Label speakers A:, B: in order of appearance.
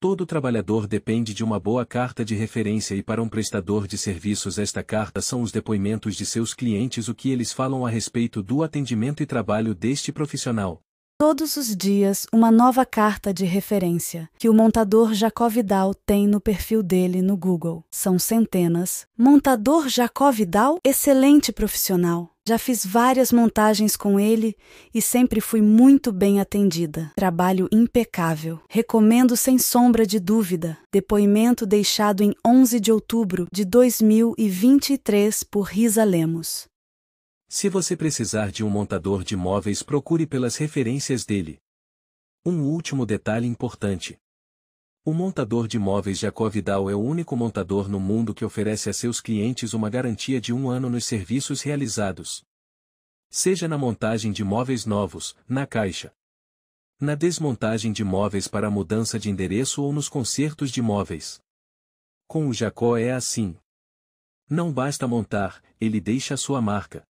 A: Todo trabalhador depende de uma boa carta de referência e para um prestador de serviços esta carta são os depoimentos de seus clientes o que eles falam a respeito do atendimento e trabalho deste profissional.
B: Todos os dias, uma nova carta de referência que o montador Jacó Vidal tem no perfil dele no Google. São centenas. Montador Jacó Vidal? Excelente profissional. Já fiz várias montagens com ele e sempre fui muito bem atendida. Trabalho impecável. Recomendo sem sombra de dúvida. Depoimento deixado em 11 de outubro de 2023 por Risa Lemos.
A: Se você precisar de um montador de móveis, procure pelas referências dele. Um último detalhe importante. O montador de móveis Jacob Vidal é o único montador no mundo que oferece a seus clientes uma garantia de um ano nos serviços realizados. Seja na montagem de móveis novos, na caixa, na desmontagem de móveis para mudança de endereço ou nos consertos de móveis. Com o Jacó é assim. Não basta montar, ele deixa a sua marca.